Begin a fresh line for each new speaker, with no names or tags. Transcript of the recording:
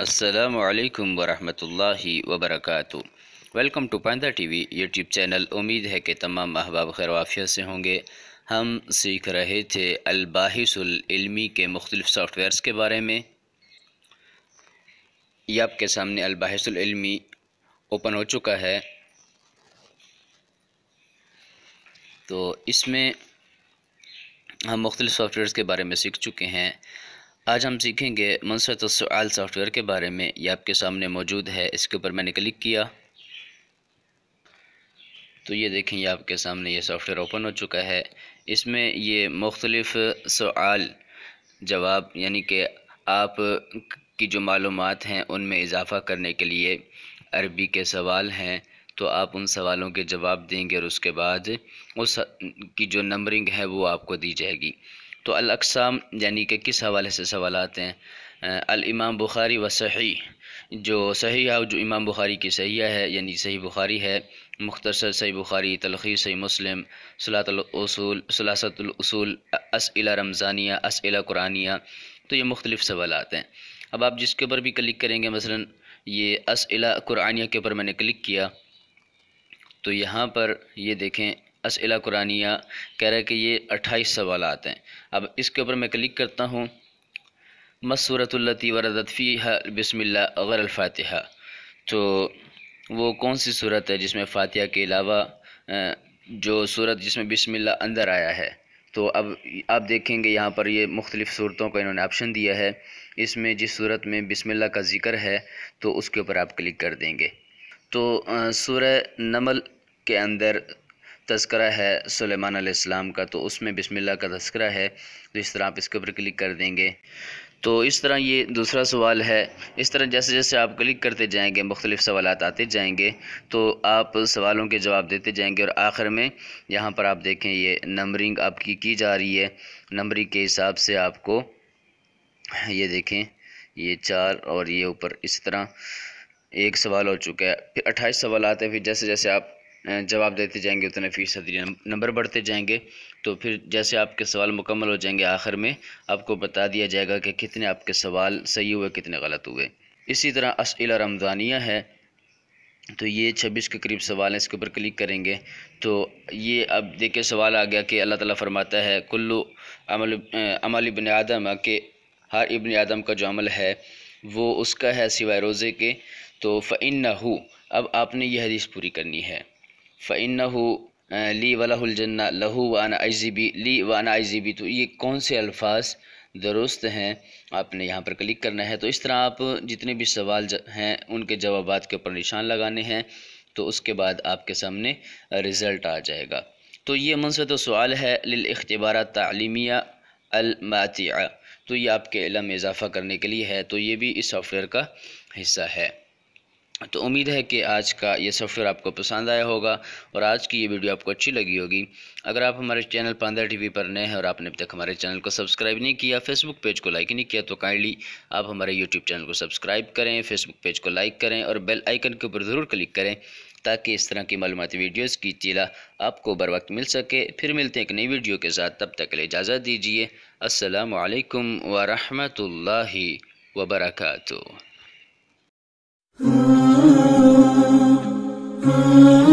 असलकम वरहि वबरक welcome to Panda TV YouTube channel उम्मीद है कि तमाम अहबाब खैरवाफिया से होंगे हम सीख रहे थे अलबाहिसमी के मुख्तलिफ़ सॉफ्टवेयर्स के बारे में यह आपके सामने अलबाहिसमी ओपन हो चुका है तो इसमें हम मुख्तलिफ़ सॉफ्टवेयर्स के बारे में सीख चुके हैं आज हम सीखेंगे मनसत तो सुल सॉफ्टवेयर के बारे में ये आपके सामने मौजूद है इसके ऊपर मैंने क्लिक किया तो ये देखें ये आपके सामने ये सॉफ्टवेयर ओपन हो चुका है इसमें ये मुख्तलफ़ सवाल जवाब यानी कि आप की जो मालूम हैं उनमें इजाफ़ा करने के लिए अरबी के सवाल हैं तो आप उन सवालों के जवाब देंगे और उसके बाद उस की जो नंबरिंग है वो आपको दी जाएगी तो अलसाम यानी कि किस हवाले से सवाल आते हैं अमाम बुखारी व सही जो सही है जो इमाम बुखारी की सही है यानी सही बुखारी है मुख्तसर सही बुखारी तलखी सही मुस्लिम सलातलसूल सलासतलूल असिला रमज़ानिया असिला कुरानिया तो ये मुख्तलिफ़ सवाल आते हैं अब आप जिसके ऊपर भी क्लिक करेंगे मसलन ये असिला कुरानिया के ऊपर मैंने क्लिक किया तो यहाँ पर ये देखें असला कुरानिया कह रहा है कि ये अट्ठाईस सवाल आते हैं अब इसके ऊपर मैं क्लिक करता हूँ मसूरतलती वरदफ़ी बसमिल्ला अगर अलफ़ातहा तो वो कौन सी सूरत है जिसमें फ़ातिहा के अलावा जो सूरत जिसमें बिसमिल्ला अंदर आया है तो अब आप देखेंगे यहाँ पर ये मुख्तलिफ़ सूरतों का इन्होंने ऑप्शन दिया है इसमें जिस सूरत में बिसमिल्ला का ज़िक्र है तो उसके ऊपर आप क्लिक कर देंगे तो सूर नमल के अंदर तस्करा है सलेमान आसमाम का तो उसमें बिसमिल्ला का तस्करा है तो इस तरह आप इसके ऊपर क्लिक कर देंगे तो इस तरह ये दूसरा सवाल है इस तरह जैसे जैसे आप क्लिक करते जाएंगे मुख्तलिफ़ सवाल आते जाएंगे तो आप सवालों के जवाब देते जाएंगे और आखिर में यहाँ पर आप देखें ये नंबरिंग आपकी की जा रही है नंबरिंग के हिसाब से आपको ये देखें ये चार और ये ऊपर इस तरह एक सवाल हो चुका है फिर अट्ठाईस सवाल आते हैं फिर जैसे जैसे आप जवाब देते जाएंगे उतने फ़ीसदी नंबर बढ़ते जाएंगे तो फिर जैसे आपके सवाल मुकम्मल हो जाएंगे आखिर में आपको बता दिया जाएगा कि कितने आपके सवाल सही हुए कितने गलत हुए इसी तरह असला रमज़ानिया है तो ये छब्बीस के करीब सवाल हैं इसके ऊपर क्लिक करेंगे तो ये अब देखिए सवाल आ गया कि अल्लाह ताला फरमाता है कुल्लू अमल अमल इबन आदम के हर इबन आदम का जो अमल है वो उसका है सिवाय रोज़े के तो फ़िन अब आपने यह हदीस पूरी करनी है फ़ैन ली वलाजन्ना लहू वाना आई बी ली वाना आई बी तो ये कौन से अल्फाज दुरुस्त हैं आपने यहाँ पर क्लिक करना है तो इस तरह आप जितने भी सवाल हैं उनके जवाब के ऊपर निशान लगाने हैं तो उसके बाद आपके सामने रिज़ल्ट आ जाएगा तो ये मनसद सवाल है लिलबार तलीमिया अलमातिया तो ये आपके इलम में इजाफ़ा करने के लिए है तो ये भी इस सॉफ्टवेयर का हिस्सा है तो उम्मीद है कि आज का ये सॉफ्टवेयर आपको पसंद आया होगा और आज की ये वीडियो आपको अच्छी लगी होगी अगर आप हमारे चैनल पांदा टीवी पर नए हैं और आपने अब तक हमारे चैनल को सब्सक्राइब नहीं किया फेसबुक पेज को लाइक नहीं किया तो काइंडली आप हमारे यूट्यूब चैनल को सब्सक्राइब करें फेसबुक पेज को लाइक करें और बेल आइकन के ऊपर ज़रूर क्लिक करें ताकि इस तरह की मालूमती वीडियोज़ की चीला आपको बर वक्त मिल सके फिर मिलते हैं एक नई वीडियो के साथ तब तक इजाज़त दीजिए असलकम वरहमल वबरकू Mm-hmm.